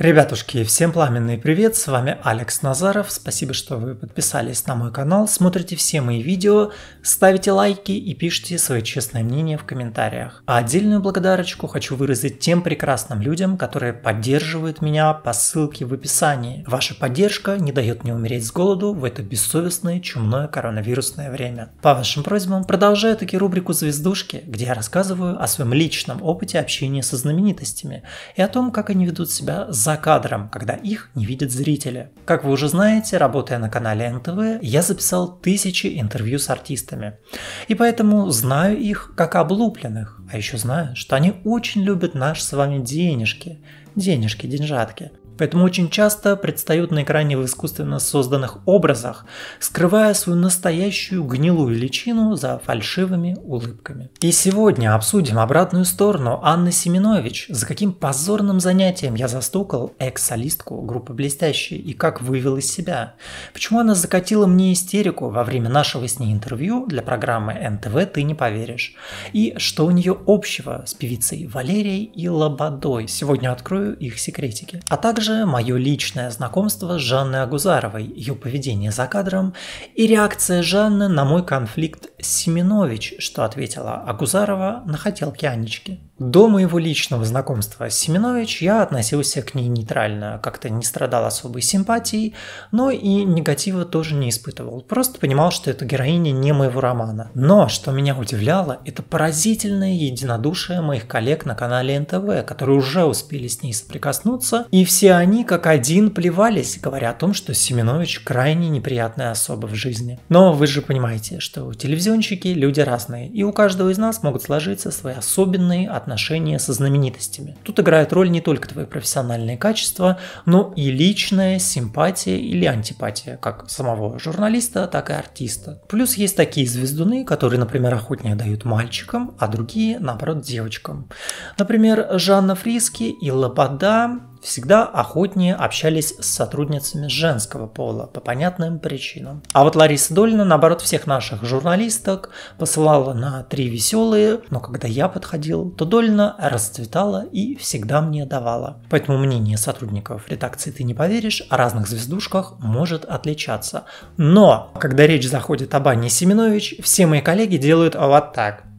Ребятушки, всем пламенный привет, с вами Алекс Назаров, спасибо, что вы подписались на мой канал, смотрите все мои видео, ставите лайки и пишите свое честное мнение в комментариях. А отдельную благодарочку хочу выразить тем прекрасным людям, которые поддерживают меня по ссылке в описании. Ваша поддержка не дает мне умереть с голоду в это бессовестное чумное коронавирусное время. По вашим просьбам продолжаю таки рубрику «Звездушки», где я рассказываю о своем личном опыте общения со знаменитостями и о том, как они ведут себя за за кадром, когда их не видят зрители. Как вы уже знаете, работая на канале НТВ, я записал тысячи интервью с артистами. И поэтому знаю их как облупленных. А еще знаю, что они очень любят наши с вами денежки. Денежки, деньжатки. Поэтому очень часто предстают на экране в искусственно созданных образах, скрывая свою настоящую гнилую личину за фальшивыми улыбками. И сегодня обсудим обратную сторону Анны Семенович, за каким позорным занятием я застукал экс-солистку группы «Блестящие» и как вывел из себя. Почему она закатила мне истерику во время нашего с ней интервью для программы «НТВ ты не поверишь». И что у нее общего с певицей Валерией и Лободой. Сегодня открою их секретики. А также также мое личное знакомство с Жанной Агузаровой, ее поведение за кадром и реакция Жанны на мой конфликт Семенович, что ответила Агузарова на хотелке Анечки. До моего личного знакомства с Семенович я относился к ней нейтрально, как-то не страдал особой симпатией, но и негатива тоже не испытывал, просто понимал, что это героиня не моего романа. Но, что меня удивляло, это поразительное единодушие моих коллег на канале НТВ, которые уже успели с ней соприкоснуться, и все они как один плевались, говоря о том, что Семенович крайне неприятная особа в жизни. Но вы же понимаете, что телевизор Везенчики – люди разные, и у каждого из нас могут сложиться свои особенные отношения со знаменитостями. Тут играет роль не только твои профессиональные качества, но и личная симпатия или антипатия, как самого журналиста, так и артиста. Плюс есть такие звездуны, которые, например, охотнее дают мальчикам, а другие, наоборот, девочкам. Например, Жанна Фриски и Лобода всегда охотнее общались с сотрудницами женского пола по понятным причинам. А вот Лариса Долина, наоборот, всех наших журналисток посылала на три веселые, но когда я подходил, то Долина расцветала и всегда мне давала. Поэтому мнение сотрудников редакции «Ты не поверишь» о разных звездушках может отличаться. Но, когда речь заходит об Анне Семенович, все мои коллеги делают вот так –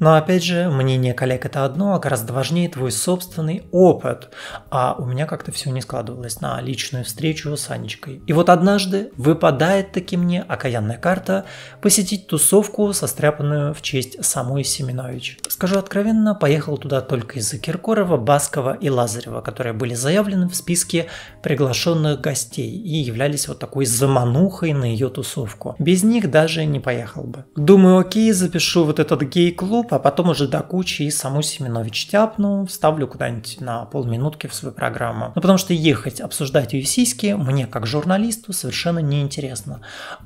но опять же, мнение коллег это одно, а гораздо важнее твой собственный опыт. А у меня как-то все не складывалось на личную встречу с Анечкой. И вот однажды выпадает таки мне окаянная карта посетить тусовку, состряпанную в честь самой Семенович. Скажу откровенно, поехал туда только из-за Киркорова, Баскова и Лазарева, которые были заявлены в списке приглашенных гостей и являлись вот такой заманухой на ее тусовку. Без них даже не поехал бы. Думаю, окей, запишу вот этот гей-клуб, YouTube, а потом уже до кучи и саму Семенович тяпну, вставлю куда-нибудь на полминутки в свою программу. Ну, потому что ехать обсуждать ее мне, как журналисту, совершенно неинтересно.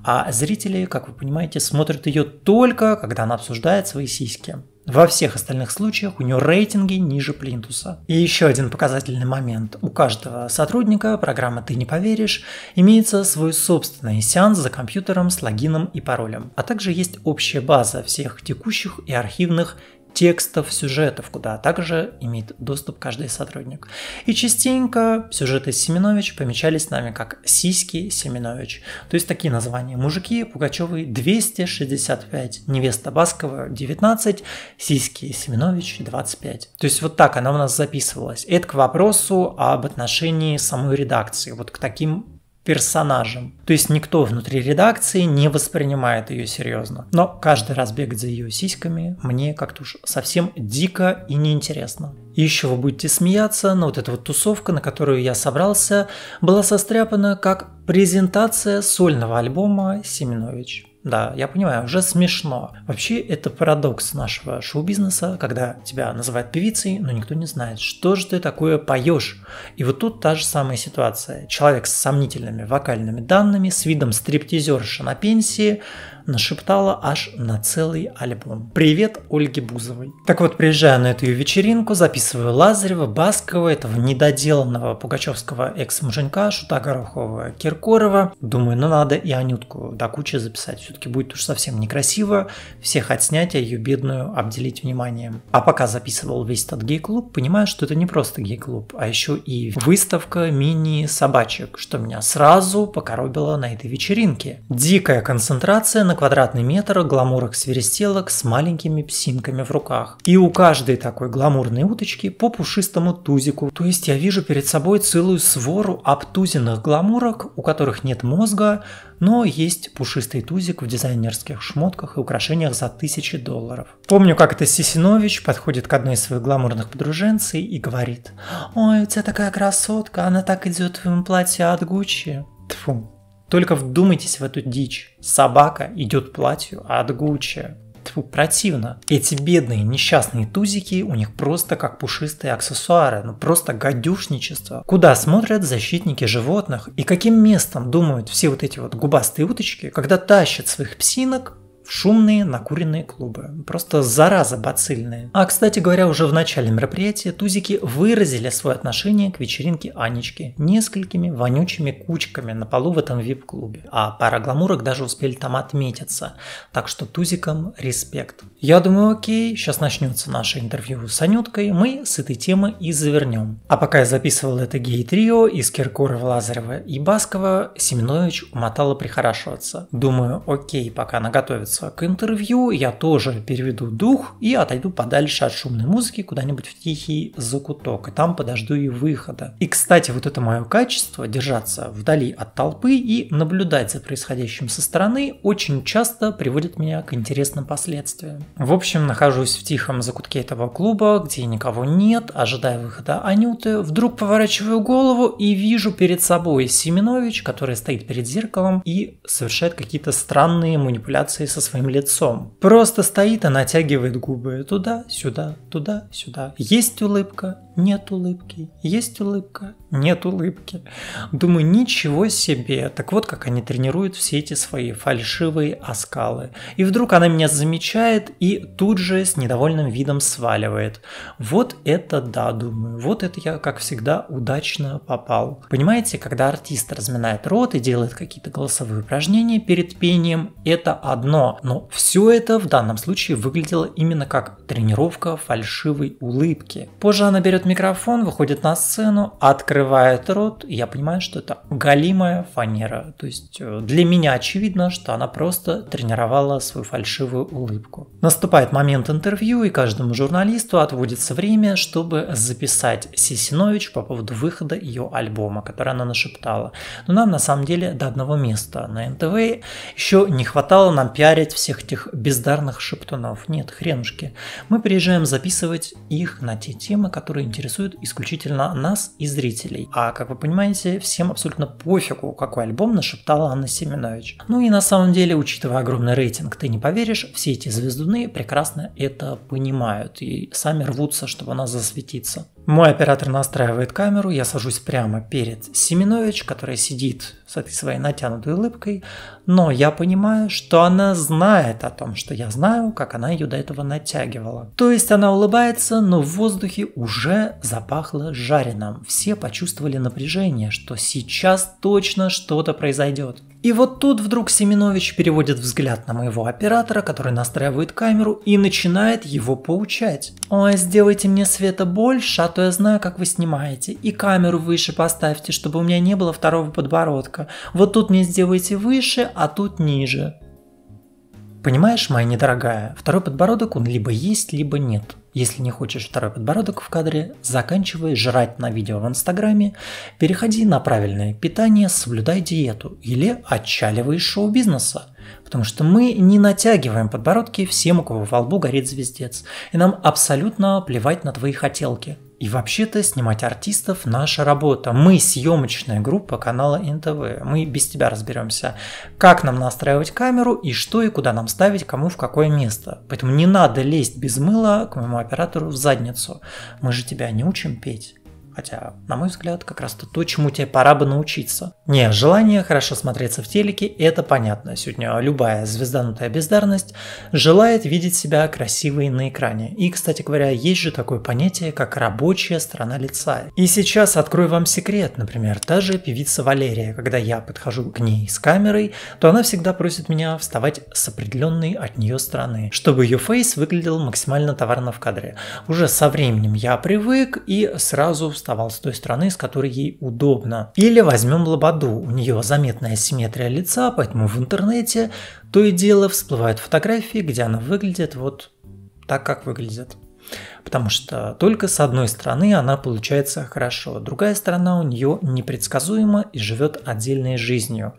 А зрители, как вы понимаете, смотрят ее только, когда она обсуждает свои сиськи. Во всех остальных случаях у него рейтинги ниже плинтуса. И еще один показательный момент. У каждого сотрудника программы «Ты не поверишь» имеется свой собственный сеанс за компьютером с логином и паролем, а также есть общая база всех текущих и архивных текстов, сюжетов, куда также имеет доступ каждый сотрудник. И частенько сюжеты Семенович помечались нами как «Сиськи Семенович». То есть такие названия «Мужики», «Пугачевы» 265, «Невеста Баскова» 19, «Сиськи Семенович» 25. То есть вот так она у нас записывалась. Это к вопросу об отношении самой редакции, вот к таким персонажем. То есть никто внутри редакции не воспринимает ее серьезно. Но каждый раз бегать за ее сиськами мне как-то уж совсем дико и неинтересно. И еще вы будете смеяться, но вот эта вот тусовка, на которую я собрался, была состряпана как презентация сольного альбома «Семенович». Да, я понимаю, уже смешно. Вообще, это парадокс нашего шоу-бизнеса, когда тебя называют певицей, но никто не знает, что же ты такое поешь. И вот тут та же самая ситуация. Человек с сомнительными вокальными данными, с видом стриптизерша на пенсии – нашептала аж на целый альбом. Привет Ольге Бузовой. Так вот, приезжаю на эту ее вечеринку, записываю Лазарева, Баскова, этого недоделанного пугачевского экс-муженька, Шута Горохова, Киркорова. Думаю, ну надо и Анютку до кучи записать. Все-таки будет уж совсем некрасиво всех отснять, а ее бедную обделить вниманием. А пока записывал весь этот гей-клуб, понимаю, что это не просто гей-клуб, а еще и выставка мини-собачек, что меня сразу покоробило на этой вечеринке. Дикая концентрация на квадратный метр гламурок-свиристелок с маленькими псинками в руках. И у каждой такой гламурной уточки по пушистому тузику. То есть я вижу перед собой целую свору обтузенных гламурок, у которых нет мозга, но есть пушистый тузик в дизайнерских шмотках и украшениях за тысячи долларов. Помню, как это Сисинович подходит к одной из своих гламурных подруженцей и говорит «Ой, у тебя такая красотка, она так идет в твоем платье от Гуччи». Тьфу, только вдумайтесь в эту дичь. Собака идет платью от Гуччи. Тьфу, противно. Эти бедные несчастные тузики у них просто как пушистые аксессуары, ну просто гадюшничество. Куда смотрят защитники животных и каким местом думают все вот эти вот губастые уточки, когда тащат своих псинок шумные накуренные клубы. Просто зараза бацильные. А, кстати говоря, уже в начале мероприятия тузики выразили свое отношение к вечеринке Анечки несколькими вонючими кучками на полу в этом вип-клубе. А пара гламурок даже успели там отметиться. Так что тузикам респект. Я думаю, окей, сейчас начнется наше интервью с Анюткой, мы с этой темы и завернем. А пока я записывал это гей-трио из Киркорова, Лазарева и Баскова, Семенович умотала прихорашиваться. Думаю, окей, пока она готовится вернуться к интервью, я тоже переведу дух и отойду подальше от шумной музыки куда-нибудь в тихий закуток, и там подожду и выхода. И, кстати, вот это мое качество – держаться вдали от толпы и наблюдать за происходящим со стороны – очень часто приводит меня к интересным последствиям. В общем, нахожусь в тихом закутке этого клуба, где никого нет, ожидая выхода Анюты, вдруг поворачиваю голову и вижу перед собой Семенович, который стоит перед зеркалом и совершает какие-то странные манипуляции со своим лицом. Просто стоит и натягивает губы туда, сюда, туда, сюда. Есть улыбка, нет улыбки, есть улыбка, нет улыбки. Думаю, ничего себе. Так вот, как они тренируют все эти свои фальшивые оскалы. И вдруг она меня замечает и тут же с недовольным видом сваливает. Вот это да, думаю, вот это я, как всегда, удачно попал. Понимаете, когда артист разминает рот и делает какие-то голосовые упражнения перед пением, это одно. Но все это в данном случае выглядело именно как тренировка фальшивой улыбки. Позже она берет микрофон, выходит на сцену, открывает рот, и я понимаю, что это галимая фанера. То есть э, для меня очевидно, что она просто тренировала свою фальшивую улыбку. Наступает момент интервью, и каждому журналисту отводится время, чтобы записать Сисинович по поводу выхода ее альбома, который она нашептала. Но нам на самом деле до одного места на НТВ еще не хватало нам пиарить всех этих бездарных шептунов. Нет, хренушки. Мы приезжаем записывать их на те темы, которые интересны интересует исключительно нас и зрителей. А, как вы понимаете, всем абсолютно пофигу, какой альбом нашептала Анна Семенович. Ну и на самом деле, учитывая огромный рейтинг, ты не поверишь, все эти звездуны прекрасно это понимают и сами рвутся, чтобы она засветиться. Мой оператор настраивает камеру, я сажусь прямо перед Семенович, которая сидит с этой своей натянутой улыбкой, но я понимаю, что она знает о том, что я знаю, как она ее до этого натягивала. То есть она улыбается, но в воздухе уже запахло жареным. Все почувствовали напряжение, что сейчас точно что-то произойдет. И вот тут вдруг Семенович переводит взгляд на моего оператора, который настраивает камеру и начинает его поучать. «Ой, сделайте мне света больше, а то я знаю, как вы снимаете. И камеру выше поставьте, чтобы у меня не было второго подбородка. Вот тут мне сделайте выше, а тут ниже. Понимаешь, моя недорогая, второй подбородок он либо есть, либо нет. Если не хочешь второй подбородок в кадре, заканчивай жрать на видео в Инстаграме, переходи на правильное питание, соблюдай диету или отчаливай шоу-бизнеса. Потому что мы не натягиваем подбородки всем, у кого во лбу горит звездец. И нам абсолютно плевать на твои хотелки. И вообще-то снимать артистов – наша работа. Мы – съемочная группа канала НТВ. Мы без тебя разберемся, как нам настраивать камеру и что и куда нам ставить, кому в какое место. Поэтому не надо лезть без мыла к моему оператору в задницу. Мы же тебя не учим петь. Хотя, на мой взгляд, как раз-то то, чему тебе пора бы научиться. Не, желание хорошо смотреться в телеке – это понятно. Сегодня любая звезданутая бездарность желает видеть себя красивой на экране. И, кстати говоря, есть же такое понятие, как рабочая сторона лица. И сейчас открою вам секрет, например, та же певица Валерия. Когда я подхожу к ней с камерой, то она всегда просит меня вставать с определенной от нее стороны, чтобы ее фейс выглядел максимально товарно в кадре. Уже со временем я привык и сразу встаю доставал с той стороны, с которой ей удобно. Или возьмем Лободу, у нее заметная симметрия лица, поэтому в интернете то и дело всплывают фотографии, где она выглядит вот так, как выглядит. Потому что только с одной стороны она получается хорошо, другая сторона у нее непредсказуема и живет отдельной жизнью.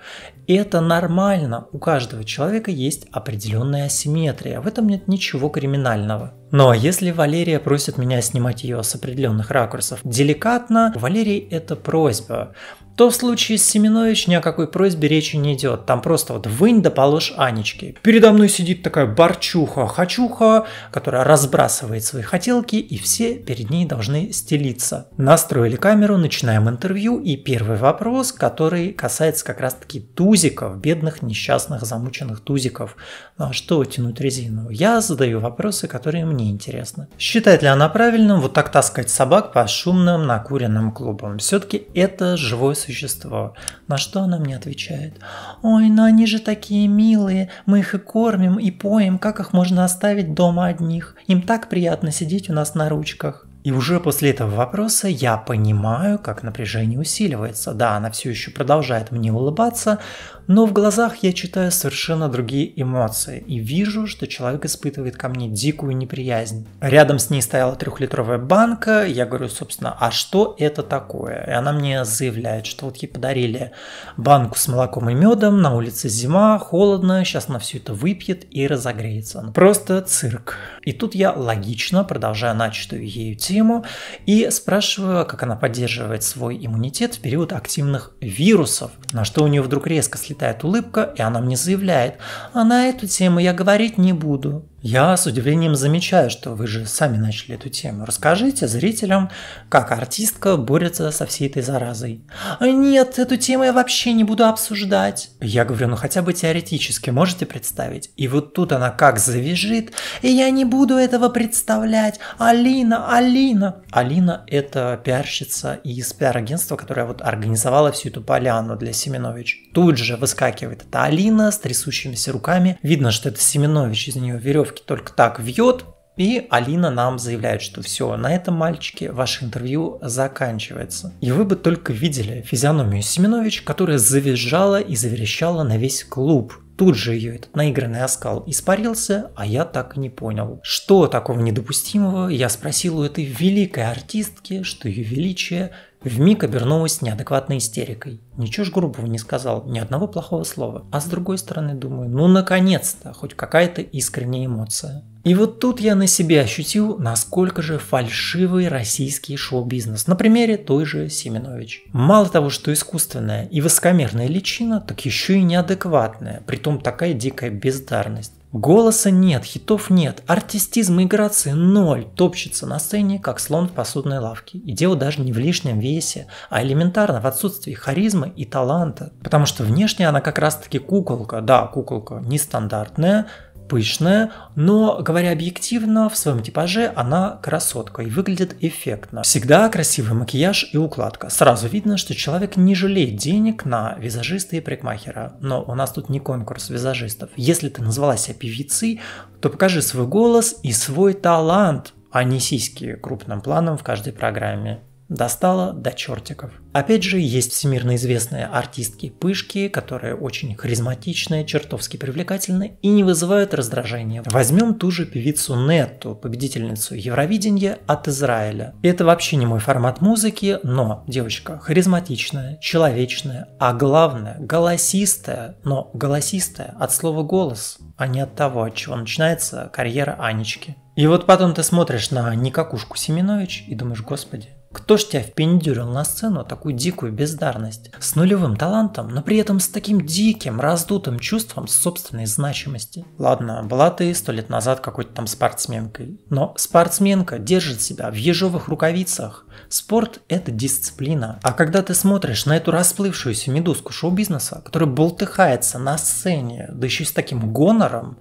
И это нормально, у каждого человека есть определенная асимметрия, в этом нет ничего криминального. Но если Валерия просит меня снимать ее с определенных ракурсов деликатно, Валерий это просьба, то в случае с Семенович ни о какой просьбе речи не идет. Там просто вот вынь да положь Анечки. Передо мной сидит такая борчуха-хачуха, которая разбрасывает свои хотелки, и все перед ней должны стелиться. Настроили камеру, начинаем интервью, и первый вопрос, который касается как раз-таки тузиков, бедных, несчастных, замученных тузиков. Ну а что тянуть резину? Я задаю вопросы, которые мне мне интересно. Считает ли она правильным вот так таскать собак по шумным накуренным клубам? Все-таки это живое существо. На что она мне отвечает? Ой, но они же такие милые, мы их и кормим, и поем, как их можно оставить дома одних? Им так приятно сидеть у нас на ручках. И уже после этого вопроса я понимаю, как напряжение усиливается. Да, она все еще продолжает мне улыбаться, но в глазах я читаю совершенно другие эмоции и вижу, что человек испытывает ко мне дикую неприязнь. Рядом с ней стояла трехлитровая банка, я говорю, собственно, а что это такое? И она мне заявляет, что вот ей подарили банку с молоком и медом, на улице зима, холодно, сейчас она все это выпьет и разогреется. Ну, просто цирк. И тут я логично продолжаю начатую ею тему и спрашиваю, как она поддерживает свой иммунитет в период активных вирусов, на что у нее вдруг резко слетает расцветает улыбка, и она мне заявляет, а на эту тему я говорить не буду. Я с удивлением замечаю, что вы же сами начали эту тему. Расскажите зрителям, как артистка борется со всей этой заразой. А нет, эту тему я вообще не буду обсуждать. Я говорю, ну хотя бы теоретически можете представить? И вот тут она как завяжет, и я не буду этого представлять. Алина, Алина. Алина – это пиарщица из пиар-агентства, которая вот организовала всю эту поляну для Семенович. Тут же выскакивает эта Алина с трясущимися руками. Видно, что это Семенович, из нее веревка девки только так вьет, и Алина нам заявляет, что все, на этом мальчике ваше интервью заканчивается. И вы бы только видели физиономию Семенович, которая завизжала и заверещала на весь клуб. Тут же ее этот наигранный оскал испарился, а я так и не понял. Что такого недопустимого, я спросил у этой великой артистки, что ее величие в Вмиг обернулась неадекватной истерикой. Ничего ж грубого не сказал, ни одного плохого слова. А с другой стороны думаю, ну наконец-то, хоть какая-то искренняя эмоция. И вот тут я на себе ощутил, насколько же фальшивый российский шоу-бизнес, на примере той же Семенович. Мало того, что искусственная и высокомерная личина, так еще и неадекватная, притом такая дикая бездарность. Голоса нет, хитов нет, артистизм и грации ноль, топчется на сцене, как слон в посудной лавке. И дело даже не в лишнем весе, а элементарно в отсутствии харизмы и таланта. Потому что внешне она как раз таки куколка, да, куколка нестандартная, пышная, но, говоря объективно, в своем типаже она красотка и выглядит эффектно. Всегда красивый макияж и укладка. Сразу видно, что человек не жалеет денег на визажиста и парикмахера. Но у нас тут не конкурс визажистов. Если ты назвала себя певицей, то покажи свой голос и свой талант, а не сиськи крупным планом в каждой программе достала до чертиков. Опять же, есть всемирно известные артистки пышки, которые очень харизматичные, чертовски привлекательны и не вызывают раздражения. Возьмем ту же певицу Нетту, победительницу Евровидения от Израиля. Это вообще не мой формат музыки, но девочка харизматичная, человечная, а главное голосистая, но голосистая от слова «голос», а не от того, от чего начинается карьера Анечки. И вот потом ты смотришь на Никакушку Семенович и думаешь, господи, кто ж тебя впендюрил на сцену такую дикую бездарность? С нулевым талантом, но при этом с таким диким, раздутым чувством собственной значимости. Ладно, была ты сто лет назад какой-то там спортсменкой. Но спортсменка держит себя в ежовых рукавицах. Спорт – это дисциплина. А когда ты смотришь на эту расплывшуюся медузку шоу-бизнеса, которая болтыхается на сцене, да еще и с таким гонором,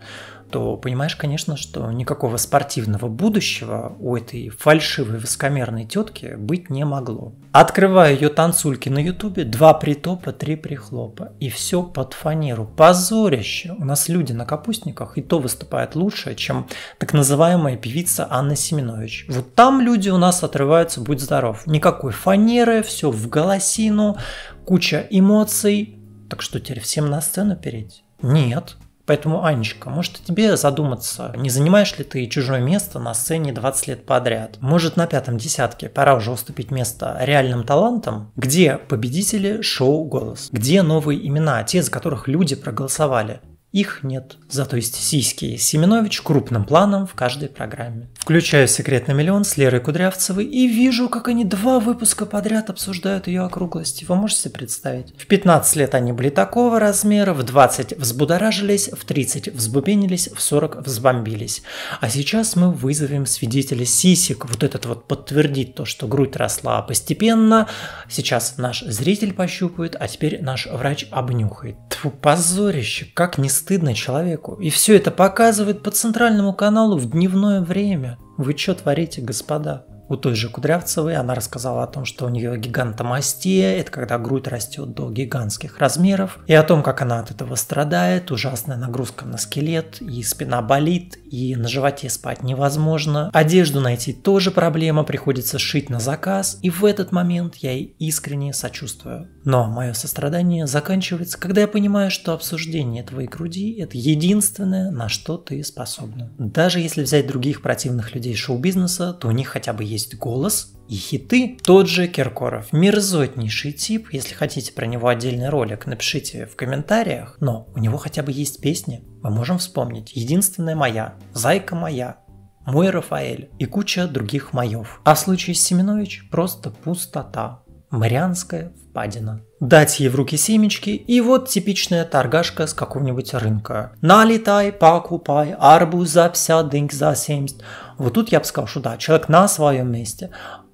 то понимаешь, конечно, что никакого спортивного будущего у этой фальшивой высокомерной тетки быть не могло. Открываю ее танцульки на ютубе, два притопа, три прихлопа. И все под фанеру. Позорище! У нас люди на капустниках и то выступает лучше, чем так называемая певица Анна Семенович. Вот там люди у нас отрываются, будь здоров. Никакой фанеры, все в голосину, куча эмоций. Так что теперь всем на сцену перейти? Нет, Поэтому, Анечка, может тебе задуматься, не занимаешь ли ты чужое место на сцене 20 лет подряд? Может на пятом десятке пора уже уступить место реальным талантам? Где победители шоу «Голос»? Где новые имена, те, за которых люди проголосовали? Их нет. Зато есть сиськи и Семенович крупным планом в каждой программе. Включаю «Секрет на миллион» с Лерой Кудрявцевой и вижу, как они два выпуска подряд обсуждают ее округлости. Вы можете представить? В 15 лет они были такого размера, в 20 взбудоражились, в 30 взбубенились, в 40 взбомбились. А сейчас мы вызовем свидетеля сисек. Вот этот вот подтвердит то, что грудь росла постепенно. Сейчас наш зритель пощупает, а теперь наш врач обнюхает. Тьфу, позорище, как не стыдно человеку. И все это показывает по центральному каналу в дневное время. Вы что творите, господа? у той же Кудрявцевой она рассказала о том, что у нее гигантомастия, это когда грудь растет до гигантских размеров, и о том, как она от этого страдает, ужасная нагрузка на скелет, и спина болит, и на животе спать невозможно. Одежду найти тоже проблема, приходится шить на заказ, и в этот момент я ей искренне сочувствую. Но мое сострадание заканчивается, когда я понимаю, что обсуждение твоей груди – это единственное, на что ты способна. Даже если взять других противных людей шоу-бизнеса, то у них хотя бы есть есть голос и хиты. Тот же Киркоров. Мерзотнейший тип. Если хотите про него отдельный ролик, напишите в комментариях. Но у него хотя бы есть песни. Мы можем вспомнить. Единственная моя. Зайка моя. Мой Рафаэль и куча других моев. А в случае с Семенович просто пустота. Марианская впадина. Дать ей в руки семечки, и вот типичная торгашка с какого-нибудь рынка. Налетай, покупай, арбуз за 50, дынк за 70. Вот тут я бы сказал, что да, человек на своем месте.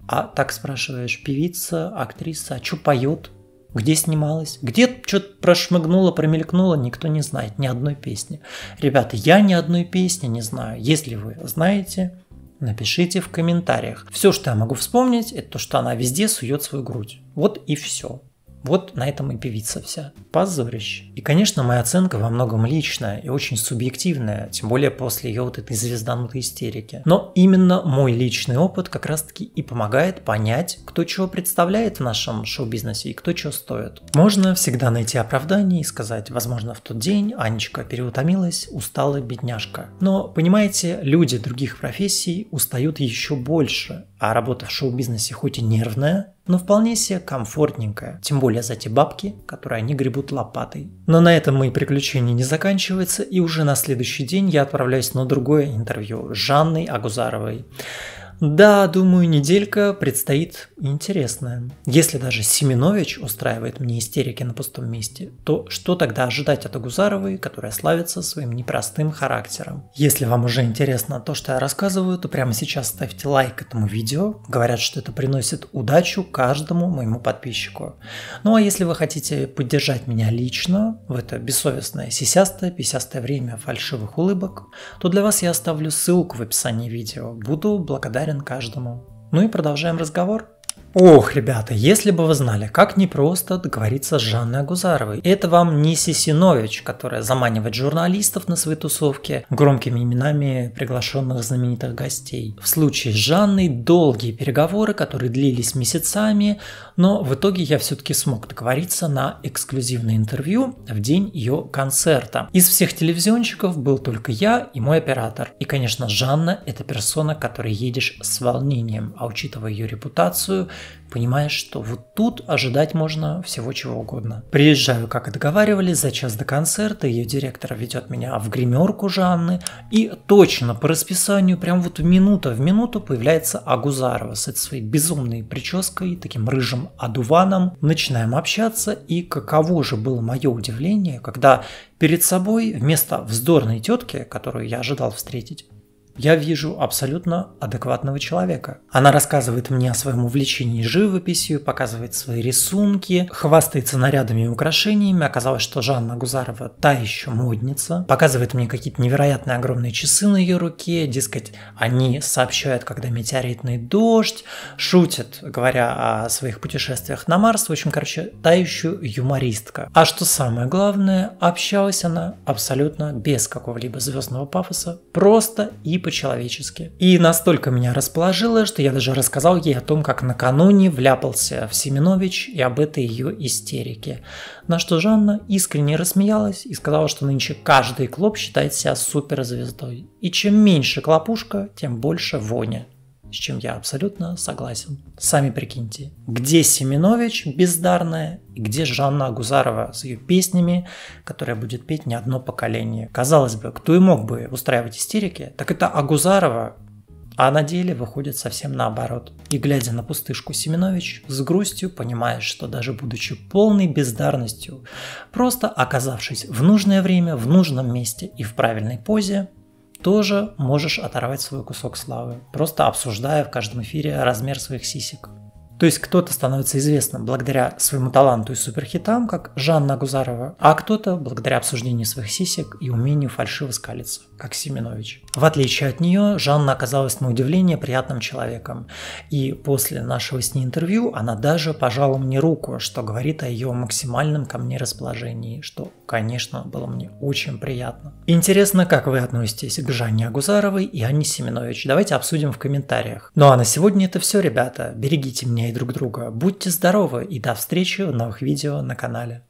А так спрашиваешь, певица, актриса, а что поет? Где снималась? Где что-то прошмыгнуло, промелькнуло, никто не знает, ни одной песни. Ребята, я ни одной песни не знаю. Если вы знаете, напишите в комментариях. Все, что я могу вспомнить, это то, что она везде сует свою грудь. Вот и все. Вот на этом и певица вся. Позорище. И, конечно, моя оценка во многом личная и очень субъективная, тем более после ее вот этой звезданутой истерики. Но именно мой личный опыт как раз-таки и помогает понять, кто чего представляет в нашем шоу-бизнесе и кто чего стоит. Можно всегда найти оправдание и сказать, возможно, в тот день Анечка переутомилась, устала бедняжка. Но, понимаете, люди других профессий устают еще больше, а работа в шоу-бизнесе хоть и нервная, но вполне себе комфортненькая, тем более за те бабки, которые они гребут лопатой. Но на этом мои приключения не заканчиваются, и уже на следующий день я отправляюсь на другое интервью с Жанной Агузаровой. Да, думаю, неделька предстоит интересная. Если даже Семенович устраивает мне истерики на пустом месте, то что тогда ожидать от Агузаровой, которая славится своим непростым характером? Если вам уже интересно то, что я рассказываю, то прямо сейчас ставьте лайк этому видео. Говорят, что это приносит удачу каждому моему подписчику. Ну а если вы хотите поддержать меня лично в это бессовестное сисястое, писястое время фальшивых улыбок, то для вас я оставлю ссылку в описании видео. Буду благодарен полезен каждому. Ну и продолжаем разговор. Ох, ребята, если бы вы знали, как непросто договориться с Жанной Агузаровой. Это вам не Сисинович, которая заманивает журналистов на свои тусовки громкими именами приглашенных знаменитых гостей. В случае с Жанной долгие переговоры, которые длились месяцами, но в итоге я все-таки смог договориться на эксклюзивное интервью в день ее концерта. Из всех телевизионщиков был только я и мой оператор. И, конечно, Жанна – это персона, которой едешь с волнением, а учитывая ее репутацию, понимаешь, что вот тут ожидать можно всего чего угодно. Приезжаю, как и договаривались, за час до концерта, ее директор ведет меня в гримерку Жанны, и точно по расписанию, прям вот минута в минуту появляется Агузарова с этой своей безумной прической, таким рыжим этим одуваном, начинаем общаться, и каково же было мое удивление, когда перед собой вместо вздорной тетки, которую я ожидал встретить, я вижу абсолютно адекватного человека. Она рассказывает мне о своем увлечении живописью, показывает свои рисунки, хвастается нарядами и украшениями. Оказалось, что Жанна Гузарова та еще модница. Показывает мне какие-то невероятные огромные часы на ее руке. Дескать, они сообщают, когда метеоритный дождь. Шутит, говоря о своих путешествиях на Марс. В общем, короче, та еще юмористка. А что самое главное, общалась она абсолютно без какого-либо звездного пафоса. Просто и по-человечески. И настолько меня расположило, что я даже рассказал ей о том, как накануне вляпался в Семенович и об этой ее истерике. На что Жанна искренне рассмеялась и сказала, что нынче каждый клоп считает себя суперзвездой. И чем меньше клопушка, тем больше воня с чем я абсолютно согласен. Сами прикиньте, где Семенович бездарная и где Жанна Агузарова с ее песнями, которая будет петь не одно поколение. Казалось бы, кто и мог бы устраивать истерики, так это Агузарова, а на деле выходит совсем наоборот. И глядя на пустышку Семенович, с грустью понимаешь, что даже будучи полной бездарностью, просто оказавшись в нужное время, в нужном месте и в правильной позе, тоже можешь оторвать свой кусок славы, просто обсуждая в каждом эфире размер своих сисек. То есть кто-то становится известным благодаря своему таланту и суперхитам, как Жанна Гузарова, а кто-то благодаря обсуждению своих сисек и умению фальшиво скалиться как Семенович. В отличие от нее, Жанна оказалась на удивление приятным человеком. И после нашего с ней интервью она даже пожала мне руку, что говорит о ее максимальном ко мне расположении, что, конечно, было мне очень приятно. Интересно, как вы относитесь к Жанне Агузаровой и Анне Семенович? Давайте обсудим в комментариях. Ну а на сегодня это все, ребята. Берегите меня и друг друга. Будьте здоровы и до встречи в новых видео на канале.